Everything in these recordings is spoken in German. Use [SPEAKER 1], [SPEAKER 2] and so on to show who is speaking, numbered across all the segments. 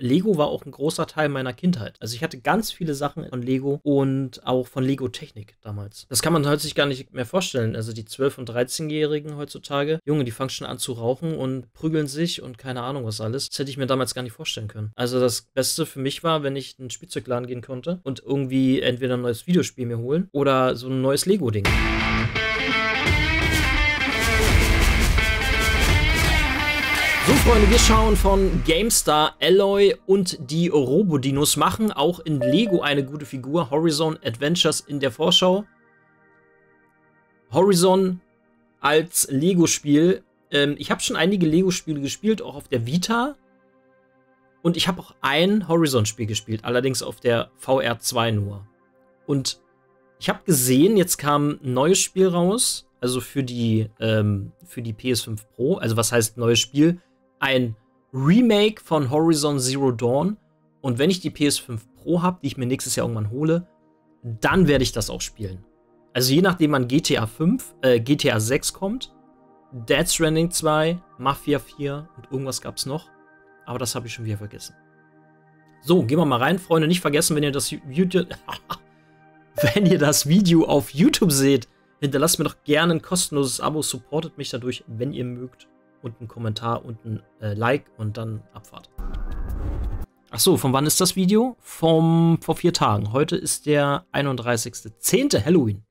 [SPEAKER 1] Lego war auch ein großer Teil meiner Kindheit. Also ich hatte ganz viele Sachen von Lego und auch von Lego Technik damals. Das kann man heute halt sich gar nicht mehr vorstellen. Also die 12- und 13-Jährigen heutzutage, Junge, die fangen schon an zu rauchen und prügeln sich und keine Ahnung was alles. Das hätte ich mir damals gar nicht vorstellen können. Also das Beste für mich war, wenn ich in einen Spielzeugladen gehen konnte und irgendwie entweder ein neues Videospiel mir holen oder so ein neues Lego-Ding. Freunde, wir schauen von GameStar, Alloy und die Robodinos machen auch in Lego eine gute Figur. Horizon Adventures in der Vorschau. Horizon als Lego-Spiel. Ähm, ich habe schon einige Lego-Spiele gespielt, auch auf der Vita. Und ich habe auch ein Horizon-Spiel gespielt, allerdings auf der VR2 nur. Und ich habe gesehen, jetzt kam ein neues Spiel raus, also für die, ähm, für die PS5 Pro. Also was heißt neues Spiel? ein Remake von Horizon Zero Dawn. Und wenn ich die PS5 Pro habe, die ich mir nächstes Jahr irgendwann hole, dann werde ich das auch spielen. Also je nachdem wann GTA 5, äh, GTA 6 kommt, Dead Stranding 2, Mafia 4 und irgendwas gab es noch. Aber das habe ich schon wieder vergessen. So, gehen wir mal rein, Freunde. Nicht vergessen, wenn ihr das YouTube. wenn ihr das Video auf YouTube seht, hinterlasst mir doch gerne ein kostenloses Abo, supportet mich dadurch, wenn ihr mögt und ein Kommentar und ein äh, Like und dann Abfahrt. Ach so, von wann ist das Video? Vom, vor vier Tagen. Heute ist der 31.10. Halloween.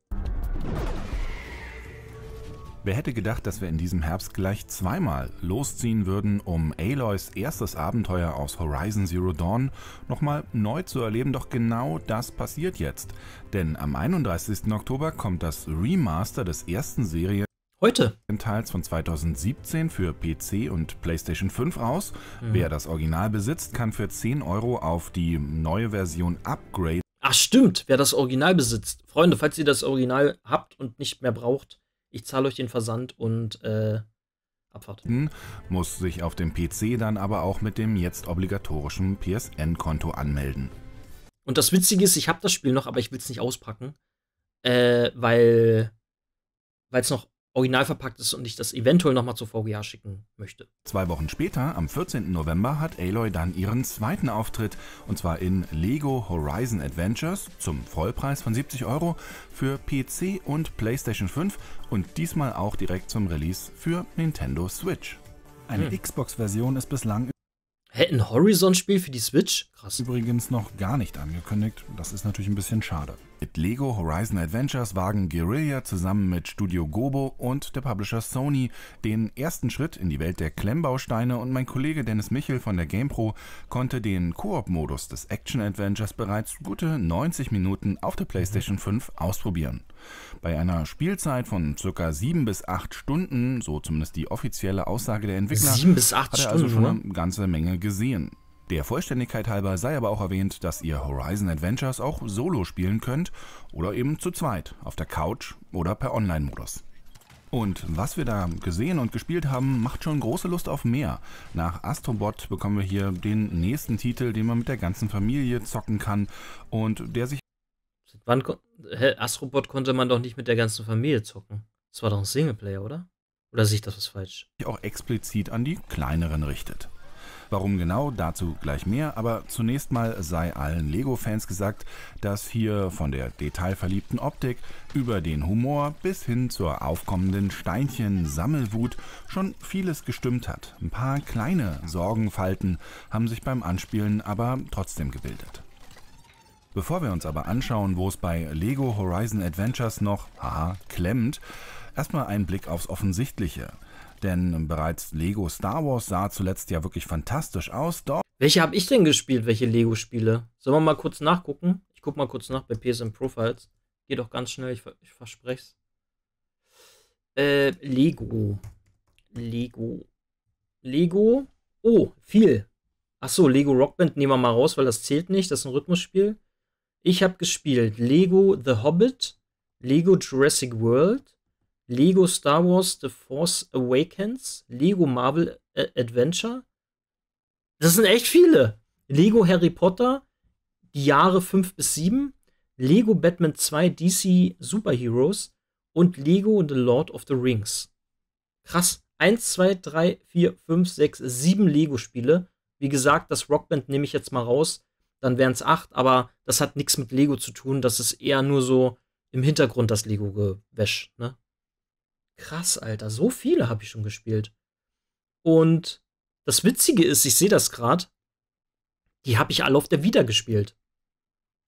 [SPEAKER 2] Wer hätte gedacht, dass wir in diesem Herbst gleich zweimal losziehen würden, um Aloys erstes Abenteuer aus Horizon Zero Dawn nochmal neu zu erleben? Doch genau das passiert jetzt. Denn am 31. Oktober kommt das Remaster des ersten Serien Heute. Teils von 2017 für PC und PlayStation 5 raus. Mhm. Wer das Original besitzt, kann für 10 Euro auf die neue Version Upgrade. Ach stimmt, wer das Original besitzt.
[SPEAKER 1] Freunde, falls ihr das Original habt und nicht mehr braucht, ich zahle euch den Versand und
[SPEAKER 2] äh, Abfahrt. Muss sich auf dem PC dann aber auch mit dem jetzt obligatorischen PSN-Konto anmelden.
[SPEAKER 1] Und das Witzige ist, ich habe das Spiel noch, aber ich will es nicht auspacken, äh, weil. weil es noch original verpackt ist und ich das eventuell nochmal zur VGA schicken
[SPEAKER 2] möchte. Zwei Wochen später, am 14. November, hat Aloy dann ihren zweiten Auftritt und zwar in Lego Horizon Adventures zum Vollpreis von 70 Euro für PC und PlayStation 5 und diesmal auch direkt zum Release für Nintendo Switch. Eine hm. Xbox-Version ist bislang Hä, ein Horizon-Spiel für die Switch? Krass. Übrigens noch gar nicht angekündigt. Das ist natürlich ein bisschen schade. Mit Lego Horizon Adventures wagen Guerilla zusammen mit Studio Gobo und der Publisher Sony den ersten Schritt in die Welt der Klemmbausteine und mein Kollege Dennis Michel von der GamePro konnte den Koop-Modus des Action Adventures bereits gute 90 Minuten auf der PlayStation 5 mhm. ausprobieren. Bei einer Spielzeit von circa 7 bis 8 Stunden, so zumindest die offizielle Aussage der Entwickler, hat er also schon eine ganze Menge gesehen. Der Vollständigkeit halber sei aber auch erwähnt, dass ihr Horizon Adventures auch solo spielen könnt oder eben zu zweit, auf der Couch oder per Online-Modus. Und was wir da gesehen und gespielt haben, macht schon große Lust auf mehr. Nach Astrobot bekommen wir hier den nächsten Titel, den man mit der ganzen Familie zocken kann und der sich... Wann
[SPEAKER 1] Hä, Astrobot konnte man doch nicht mit der ganzen Familie zocken. Das war doch ein Singleplayer, oder?
[SPEAKER 2] Oder sehe ich das was falsch? Auch explizit an die kleineren richtet. Warum genau, dazu gleich mehr, aber zunächst mal sei allen Lego-Fans gesagt, dass hier von der detailverliebten Optik über den Humor bis hin zur aufkommenden Steinchen-Sammelwut schon vieles gestimmt hat. Ein paar kleine Sorgenfalten haben sich beim Anspielen aber trotzdem gebildet. Bevor wir uns aber anschauen, wo es bei Lego Horizon Adventures noch, haha, klemmt, erstmal ein Blick aufs Offensichtliche – denn bereits Lego Star Wars sah zuletzt ja wirklich fantastisch aus. Doch welche habe ich denn
[SPEAKER 1] gespielt, welche Lego-Spiele? Sollen wir mal kurz nachgucken? Ich guck mal kurz nach bei PSN Profiles. Geht doch ganz schnell, ich, ich verspreche es. Äh, Lego. Lego. Lego. Oh, viel. Achso, Lego Rockband nehmen wir mal raus, weil das zählt nicht. Das ist ein Rhythmusspiel. Ich habe gespielt Lego The Hobbit, Lego Jurassic World, Lego Star Wars The Force Awakens, Lego Marvel äh, Adventure. Das sind echt viele. Lego Harry Potter, die Jahre 5 bis 7, Lego Batman 2 DC Superheroes und Lego The Lord of the Rings. Krass. 1, 2, 3, 4, 5, 6, 7 Lego-Spiele. Wie gesagt, das Rockband nehme ich jetzt mal raus. Dann wären es 8, aber das hat nichts mit Lego zu tun. Das ist eher nur so im Hintergrund das Lego-Gewäsch. Ne? Krass, Alter, so viele habe ich schon gespielt. Und das Witzige ist, ich sehe das gerade, die habe ich alle auf der Vita gespielt.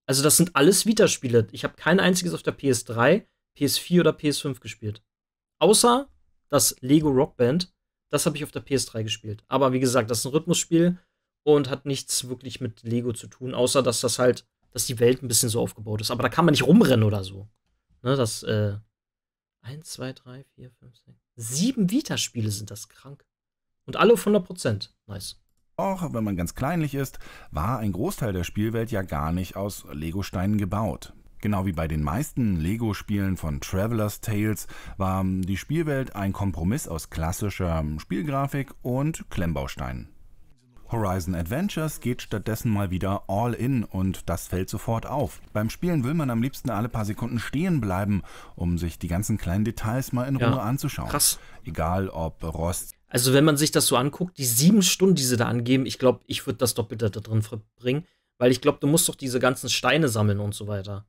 [SPEAKER 1] Also das sind alles Vita-Spiele. Ich habe kein einziges auf der PS3, PS4 oder PS5 gespielt. Außer das Lego Rock Band. Das habe ich auf der PS3 gespielt. Aber wie gesagt, das ist ein Rhythmusspiel und hat nichts wirklich mit Lego zu tun, außer dass das halt, dass die Welt ein bisschen so aufgebaut ist. Aber da kann man nicht rumrennen oder so. Ne, das äh, 1, 2, 3, 4, 5, 6. Sieben Vita-Spiele sind das krank.
[SPEAKER 2] Und alle auf 100%. Nice. Auch wenn man ganz kleinlich ist, war ein Großteil der Spielwelt ja gar nicht aus Lego-Steinen gebaut. Genau wie bei den meisten Lego-Spielen von Traveler's Tales war ähm, die Spielwelt ein Kompromiss aus klassischer ähm, Spielgrafik und Klemmbausteinen. Horizon Adventures geht stattdessen mal wieder all in und das fällt sofort auf. Beim Spielen will man am liebsten alle paar Sekunden stehen bleiben, um sich die ganzen kleinen Details mal in ja. Ruhe anzuschauen. Krass. Egal ob Rost.
[SPEAKER 1] Also wenn man sich das so anguckt, die sieben Stunden, die sie da angeben, ich glaube, ich würde das Doppelte da drin verbringen, weil ich glaube, du musst doch diese ganzen Steine sammeln und so weiter.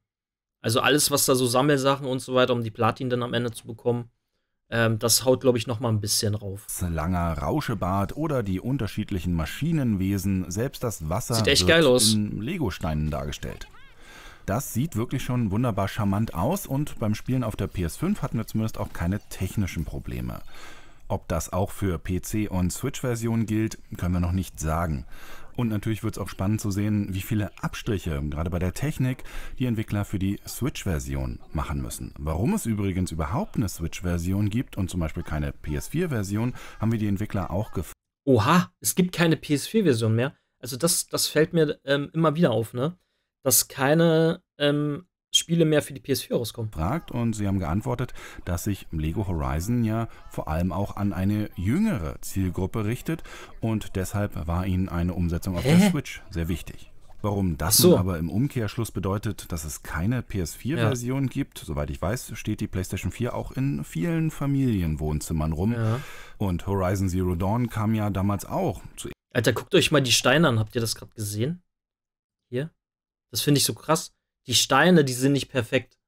[SPEAKER 1] Also alles, was da so Sammelsachen und so weiter, um die Platin dann am Ende zu bekommen. Ähm, das haut, glaube ich, noch
[SPEAKER 2] mal ein bisschen rauf. Langer Rauschebart oder die unterschiedlichen Maschinenwesen, selbst das Wasser sieht echt geil aus. in Legosteinen dargestellt. Das sieht wirklich schon wunderbar charmant aus und beim Spielen auf der PS5 hatten wir zumindest auch keine technischen Probleme. Ob das auch für PC- und Switch-Versionen gilt, können wir noch nicht sagen. Und natürlich wird es auch spannend zu sehen, wie viele Abstriche, gerade bei der Technik, die Entwickler für die Switch-Version machen müssen. Warum es übrigens überhaupt eine Switch-Version gibt und zum Beispiel keine PS4-Version, haben wir die Entwickler auch gefragt. Oha, es gibt keine PS4-Version mehr.
[SPEAKER 1] Also das, das
[SPEAKER 2] fällt mir ähm, immer wieder auf, ne? Dass keine ähm, Spiele mehr für die PS4 rauskommen. Fragt und sie haben geantwortet, dass sich Lego Horizon ja vor allem auch an eine jüngere Zielgruppe richtet und deshalb war ihnen eine Umsetzung auf Hä? der Switch sehr wichtig. Warum das so. nun aber im Umkehrschluss bedeutet, dass es keine PS4-Version ja. gibt, soweit ich weiß, steht die PlayStation 4 auch in vielen Familienwohnzimmern rum. Ja. Und Horizon Zero Dawn kam ja damals auch zu.
[SPEAKER 1] Alter, guckt euch mal die Steine an, habt ihr das gerade gesehen? Hier? Das finde ich so krass die Steine, die sind nicht perfekt.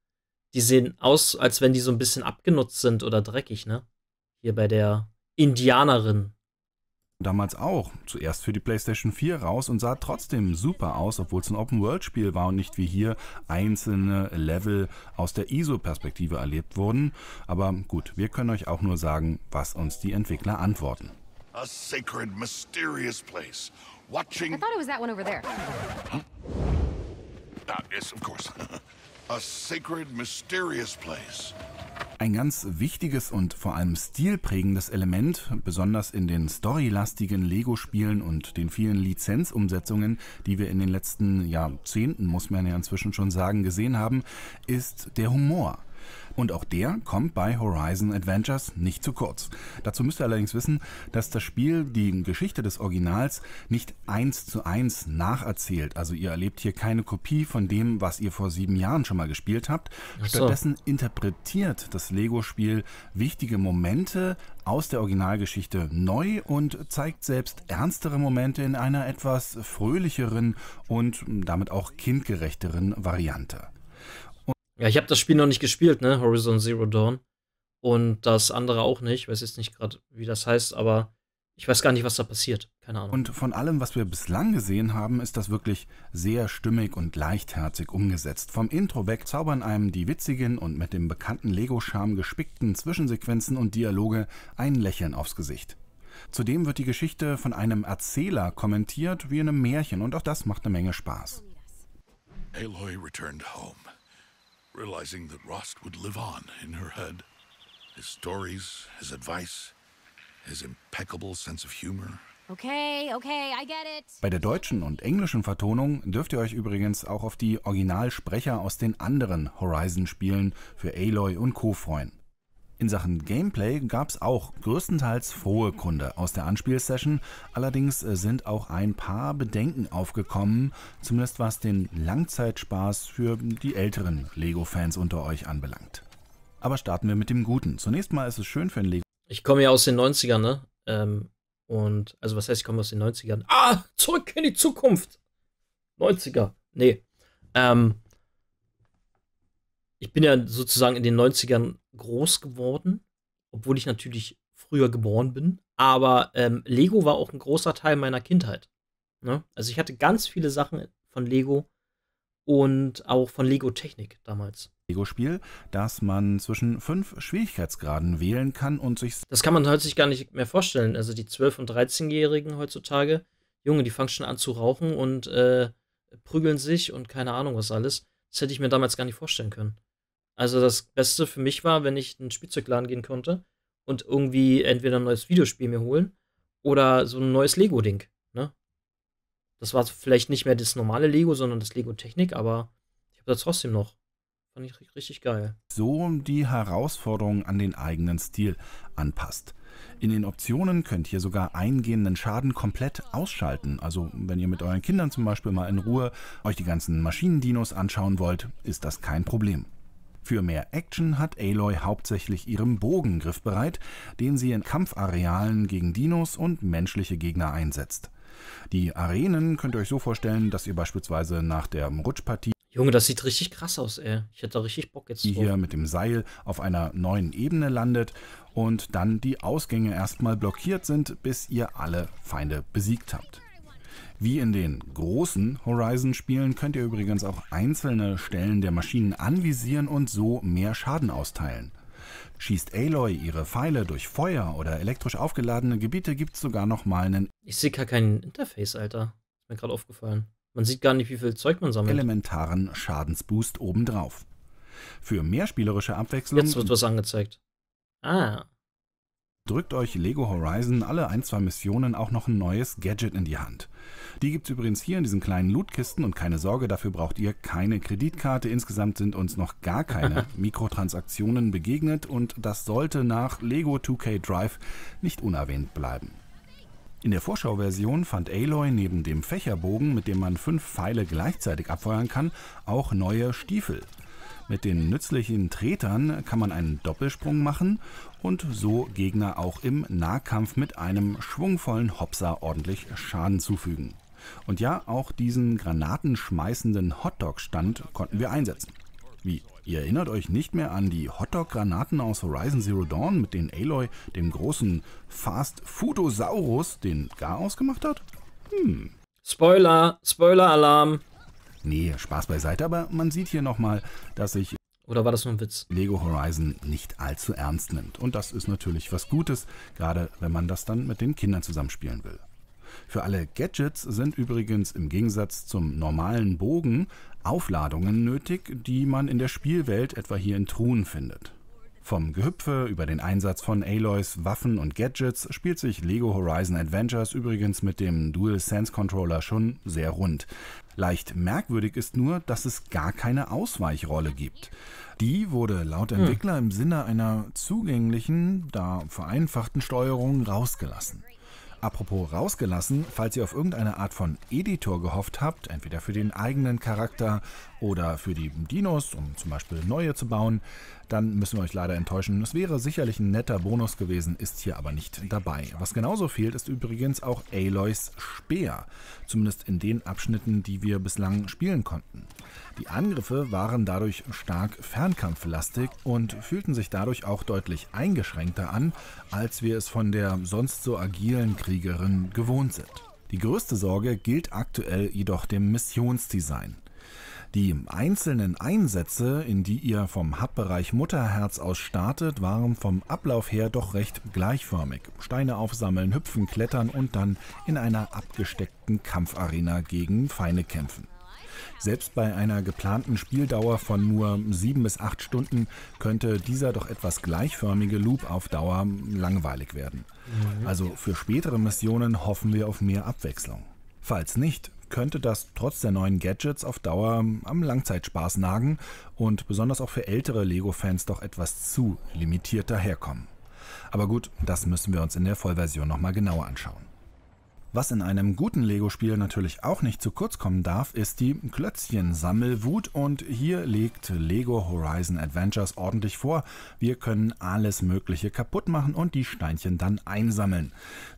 [SPEAKER 1] Die sehen aus, als wenn die so ein bisschen abgenutzt sind oder dreckig, ne?
[SPEAKER 2] Hier bei der Indianerin. Damals auch. Zuerst für die PlayStation 4 raus und sah trotzdem super aus, obwohl es ein Open-World-Spiel war und nicht wie hier einzelne Level aus der ISO-Perspektive erlebt wurden. Aber gut, wir können euch auch nur sagen, was uns die Entwickler antworten. A sacred, mysterious place. Watching. I thought it was that one
[SPEAKER 1] over there. Huh?
[SPEAKER 2] Ah, yes, of course. sacred, mysterious place. Ein ganz wichtiges und vor allem stilprägendes Element, besonders in den storylastigen Lego-Spielen und den vielen Lizenzumsetzungen, die wir in den letzten Jahrzehnten, muss man ja inzwischen schon sagen, gesehen haben, ist der Humor. Und auch der kommt bei Horizon Adventures nicht zu kurz. Dazu müsst ihr allerdings wissen, dass das Spiel die Geschichte des Originals nicht eins zu eins nacherzählt. Also ihr erlebt hier keine Kopie von dem, was ihr vor sieben Jahren schon mal gespielt habt. So. Stattdessen interpretiert das Lego-Spiel wichtige Momente aus der Originalgeschichte neu und zeigt selbst ernstere Momente in einer etwas fröhlicheren und damit auch kindgerechteren Variante. Ja, ich habe
[SPEAKER 1] das Spiel noch nicht gespielt, ne? Horizon Zero Dawn. Und das andere auch nicht. Ich weiß jetzt nicht gerade, wie das heißt, aber ich weiß gar nicht, was da passiert.
[SPEAKER 2] Keine Ahnung. Und von allem, was wir bislang gesehen haben, ist das wirklich sehr stimmig und leichtherzig umgesetzt. Vom Intro weg zaubern einem die witzigen und mit dem bekannten Lego-Charme gespickten Zwischensequenzen und Dialoge ein Lächeln aufs Gesicht. Zudem wird die Geschichte von einem Erzähler kommentiert wie in einem Märchen und auch das macht eine Menge Spaß. Aloy returned home realizing that Rost would live on in her head. His stories, his advice, his impeccable sense of humor. Okay, okay, I get it. Bei der deutschen und englischen Vertonung dürft ihr euch übrigens auch auf die Originalsprecher aus den anderen Horizon-Spielen für Aloy und Co. freuen. In Sachen Gameplay gab es auch größtenteils frohe Kunde aus der Anspielsession, allerdings äh, sind auch ein paar Bedenken aufgekommen, zumindest was den Langzeitspaß für die älteren Lego-Fans unter euch anbelangt. Aber starten wir mit dem Guten. Zunächst mal ist es schön für ein Lego.
[SPEAKER 1] Ich komme ja aus den 90ern, ne? Ähm, und, also was heißt, ich komme aus den 90ern? Ah, zurück in die Zukunft! 90er, nee. Ähm, ich bin ja sozusagen in den 90ern groß geworden, obwohl ich natürlich früher geboren bin. Aber ähm, Lego war auch ein großer Teil meiner Kindheit. Ne? Also ich hatte ganz viele Sachen von Lego und auch von Lego Technik damals.
[SPEAKER 2] Lego-Spiel, dass man zwischen fünf Schwierigkeitsgraden wählen kann und sich. Das kann man sich
[SPEAKER 1] gar nicht mehr vorstellen. Also die 12- und 13-Jährigen heutzutage, Junge, die fangen schon an zu rauchen und äh, prügeln sich und keine Ahnung was alles. Das hätte ich mir damals gar nicht vorstellen können. Also das Beste für mich war, wenn ich in einen Spielzeugladen gehen konnte und irgendwie entweder ein neues Videospiel mir holen oder so ein neues Lego-Ding. Ne? Das war vielleicht nicht mehr das normale Lego, sondern das Lego-Technik, aber ich habe das trotzdem noch. Fand ich richtig geil.
[SPEAKER 2] So die Herausforderung an den eigenen Stil anpasst. In den Optionen könnt ihr sogar eingehenden Schaden komplett ausschalten. Also wenn ihr mit euren Kindern zum Beispiel mal in Ruhe euch die ganzen Maschinendinos anschauen wollt, ist das kein Problem. Für mehr Action hat Aloy hauptsächlich ihren Bogengriff bereit, den sie in Kampfarealen gegen Dinos und menschliche Gegner einsetzt. Die Arenen könnt ihr euch so vorstellen, dass ihr beispielsweise nach der Rutschpartie Junge, das sieht richtig
[SPEAKER 1] krass aus, ey. Ich hätte da richtig Bock jetzt. drauf. hier
[SPEAKER 2] mit dem Seil auf einer neuen Ebene landet und dann die Ausgänge erstmal blockiert sind, bis ihr alle Feinde besiegt habt. Wie in den großen Horizon-Spielen könnt ihr übrigens auch einzelne Stellen der Maschinen anvisieren und so mehr Schaden austeilen. Schießt Aloy ihre Pfeile durch Feuer oder elektrisch aufgeladene Gebiete, gibt es sogar noch mal einen. Ich sehe gar kein
[SPEAKER 1] Interface, Alter. Ist mir gerade aufgefallen. Man sieht gar nicht, wie viel Zeug man sammelt.
[SPEAKER 2] Elementaren Schadensboost obendrauf. Für mehr spielerische Abwechslung. Jetzt wird was angezeigt. Ah drückt euch Lego Horizon alle ein, zwei Missionen auch noch ein neues Gadget in die Hand. Die gibt's übrigens hier in diesen kleinen Lootkisten und keine Sorge, dafür braucht ihr keine Kreditkarte. Insgesamt sind uns noch gar keine Mikrotransaktionen begegnet und das sollte nach Lego 2K Drive nicht unerwähnt bleiben. In der Vorschauversion fand Aloy neben dem Fächerbogen, mit dem man fünf Pfeile gleichzeitig abfeuern kann, auch neue Stiefel. Mit den nützlichen Tretern kann man einen Doppelsprung machen und so Gegner auch im Nahkampf mit einem schwungvollen Hopser ordentlich Schaden zufügen. Und ja, auch diesen granatenschmeißenden Hotdog-Stand konnten wir einsetzen. Wie, ihr erinnert euch nicht mehr an die Hotdog-Granaten aus Horizon Zero Dawn, mit denen Aloy dem großen Fast Futosaurus den Garaus gemacht hat? Hm. Spoiler, Spoiler-Alarm. Nee, Spaß beiseite, aber man sieht hier nochmal, dass sich. oder war das nur ein Witz? Lego Horizon nicht allzu ernst nimmt. Und das ist natürlich was Gutes, gerade wenn man das dann mit den Kindern zusammenspielen will. Für alle Gadgets sind übrigens im Gegensatz zum normalen Bogen Aufladungen nötig, die man in der Spielwelt etwa hier in Truhen findet. Vom Gehüpfe über den Einsatz von Aloys Waffen und Gadgets spielt sich Lego Horizon Adventures übrigens mit dem Dual Sense Controller schon sehr rund. Leicht merkwürdig ist nur, dass es gar keine Ausweichrolle gibt. Die wurde laut hm. Entwickler im Sinne einer zugänglichen, da vereinfachten Steuerung rausgelassen. Apropos rausgelassen, falls ihr auf irgendeine Art von Editor gehofft habt, entweder für den eigenen Charakter oder für die Dinos, um zum Beispiel neue zu bauen, dann müssen wir euch leider enttäuschen. Es wäre sicherlich ein netter Bonus gewesen, ist hier aber nicht dabei. Was genauso fehlt, ist übrigens auch Aloys Speer, zumindest in den Abschnitten, die wir bislang spielen konnten. Die Angriffe waren dadurch stark fernkampflastig und fühlten sich dadurch auch deutlich eingeschränkter an, als wir es von der sonst so agilen Kriegerin gewohnt sind. Die größte Sorge gilt aktuell jedoch dem Missionsdesign. Die einzelnen Einsätze, in die ihr vom Hubbereich Mutterherz aus startet, waren vom Ablauf her doch recht gleichförmig. Steine aufsammeln, hüpfen, klettern und dann in einer abgesteckten Kampfarena gegen Feinde kämpfen. Selbst bei einer geplanten Spieldauer von nur sieben bis acht Stunden könnte dieser doch etwas gleichförmige Loop auf Dauer langweilig werden. Mhm. Also für spätere Missionen hoffen wir auf mehr Abwechslung. Falls nicht, könnte das trotz der neuen Gadgets auf Dauer ähm, am Langzeitspaß nagen und besonders auch für ältere Lego-Fans doch etwas zu limitiert daherkommen. Aber gut, das müssen wir uns in der Vollversion nochmal genauer anschauen. Was in einem guten Lego-Spiel natürlich auch nicht zu kurz kommen darf, ist die Klötzchen-Sammelwut und hier legt Lego Horizon Adventures ordentlich vor. Wir können alles Mögliche kaputt machen und die Steinchen dann einsammeln.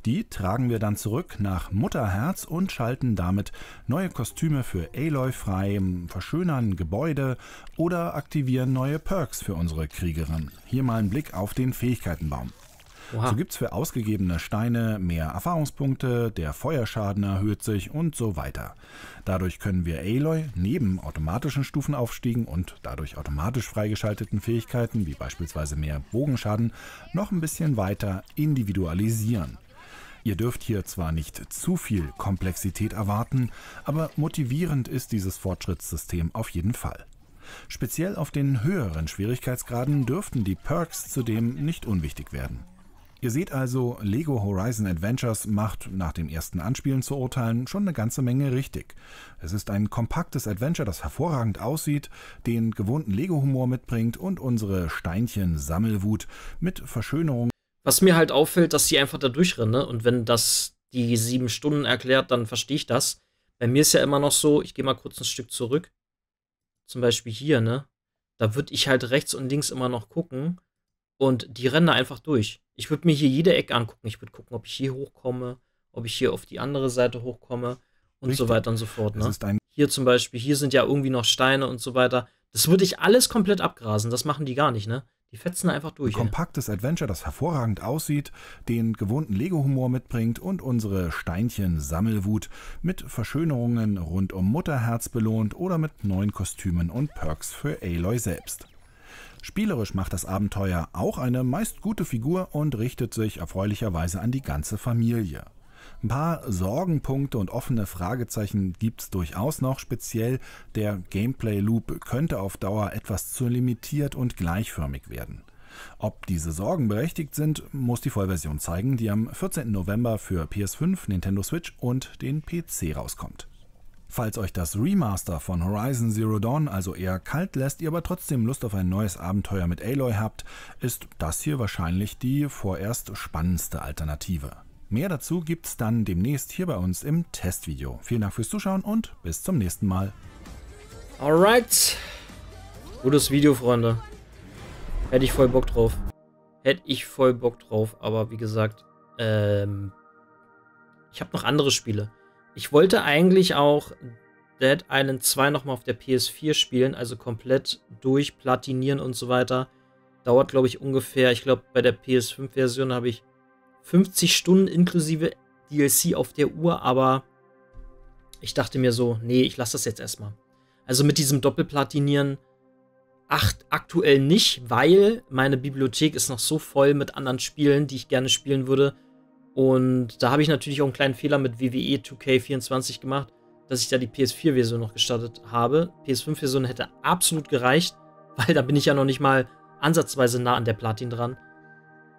[SPEAKER 2] Die tragen wir dann zurück nach Mutterherz und schalten damit neue Kostüme für Aloy frei, verschönern Gebäude oder aktivieren neue Perks für unsere Kriegerin. Hier mal ein Blick auf den Fähigkeitenbaum. Oha. So gibt es für ausgegebene Steine mehr Erfahrungspunkte, der Feuerschaden erhöht sich und so weiter. Dadurch können wir Aloy neben automatischen Stufenaufstiegen und dadurch automatisch freigeschalteten Fähigkeiten, wie beispielsweise mehr Bogenschaden, noch ein bisschen weiter individualisieren. Ihr dürft hier zwar nicht zu viel Komplexität erwarten, aber motivierend ist dieses Fortschrittssystem auf jeden Fall. Speziell auf den höheren Schwierigkeitsgraden dürften die Perks zudem nicht unwichtig werden. Ihr seht also, Lego Horizon Adventures macht, nach dem ersten Anspielen zu urteilen, schon eine ganze Menge richtig. Es ist ein kompaktes Adventure, das hervorragend aussieht, den gewohnten Lego-Humor mitbringt und unsere Steinchen-Sammelwut mit Verschönerung.
[SPEAKER 1] Was mir halt auffällt, dass sie einfach da durchrennen. Ne? Und wenn das die sieben Stunden erklärt, dann verstehe ich das. Bei mir ist ja immer noch so, ich gehe mal kurz ein Stück zurück. Zum Beispiel hier, ne? Da würde ich halt rechts und links immer noch gucken. Und die rennen da einfach durch. Ich würde mir hier jede Ecke angucken. Ich würde gucken, ob ich hier hochkomme, ob ich hier auf die andere Seite hochkomme und Richtig. so weiter und so fort. Ne? hier zum Beispiel, hier sind ja irgendwie noch Steine und so weiter. Das würde ich alles komplett abgrasen. Das machen die gar nicht, ne?
[SPEAKER 2] Die fetzen einfach durch. Ein kompaktes Adventure, das hervorragend aussieht, den gewohnten Lego-Humor mitbringt und unsere Steinchen-Sammelwut mit Verschönerungen rund um Mutterherz belohnt oder mit neuen Kostümen und Perks für Aloy selbst. Spielerisch macht das Abenteuer auch eine meist gute Figur und richtet sich erfreulicherweise an die ganze Familie. Ein paar Sorgenpunkte und offene Fragezeichen gibt's durchaus noch, speziell der Gameplay-Loop könnte auf Dauer etwas zu limitiert und gleichförmig werden. Ob diese Sorgen berechtigt sind, muss die Vollversion zeigen, die am 14. November für PS5, Nintendo Switch und den PC rauskommt. Falls euch das Remaster von Horizon Zero Dawn also eher kalt lässt, ihr aber trotzdem Lust auf ein neues Abenteuer mit Aloy habt, ist das hier wahrscheinlich die vorerst spannendste Alternative. Mehr dazu gibt's dann demnächst hier bei uns im Testvideo. Vielen Dank fürs Zuschauen und bis zum nächsten Mal. Alright. Gutes Video, Freunde.
[SPEAKER 1] Hätte ich voll Bock drauf. Hätte ich voll Bock drauf, aber wie gesagt, ähm, ich habe noch andere Spiele. Ich wollte eigentlich auch Dead Island 2 nochmal auf der PS4 spielen, also komplett durchplatinieren und so weiter. Dauert, glaube ich, ungefähr, ich glaube, bei der PS5-Version habe ich 50 Stunden inklusive DLC auf der Uhr, aber ich dachte mir so, nee, ich lasse das jetzt erstmal. Also mit diesem Doppelplatinieren acht aktuell nicht, weil meine Bibliothek ist noch so voll mit anderen Spielen, die ich gerne spielen würde, und da habe ich natürlich auch einen kleinen Fehler mit WWE e 2K24 gemacht, dass ich da die PS4-Version noch gestartet habe. PS5-Version hätte absolut gereicht, weil da bin ich ja noch nicht mal ansatzweise nah an der Platin dran.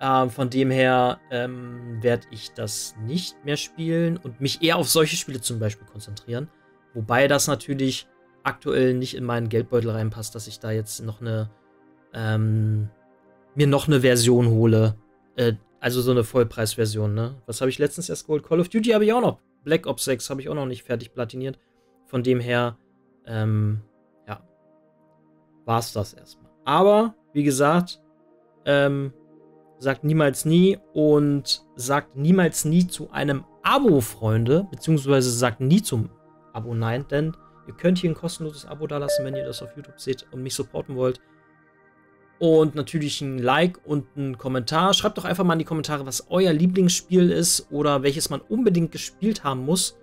[SPEAKER 1] Ähm, von dem her ähm, werde ich das nicht mehr spielen und mich eher auf solche Spiele zum Beispiel konzentrieren. Wobei das natürlich aktuell nicht in meinen Geldbeutel reinpasst, dass ich da jetzt noch eine ähm, mir noch eine Version hole, äh, also so eine Vollpreisversion, ne? Was habe ich letztens erst geholt? Call of Duty habe ich auch noch. Black Ops 6 habe ich auch noch nicht fertig platiniert. Von dem her, ähm, ja, war es das erstmal. Aber, wie gesagt, ähm, sagt niemals nie und sagt niemals nie zu einem Abo, Freunde, beziehungsweise sagt nie zum Abo nein, denn ihr könnt hier ein kostenloses Abo dalassen, wenn ihr das auf YouTube seht und mich supporten wollt und natürlich ein Like und einen Kommentar. Schreibt doch einfach mal in die Kommentare, was euer Lieblingsspiel ist oder welches man unbedingt gespielt haben muss.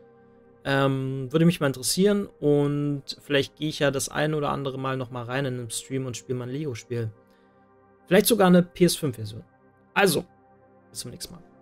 [SPEAKER 1] Ähm, würde mich mal interessieren und vielleicht gehe ich ja das ein oder andere Mal nochmal rein in den Stream und spiele mal ein Lego-Spiel. Vielleicht sogar eine PS5-Version. Also, bis zum nächsten Mal.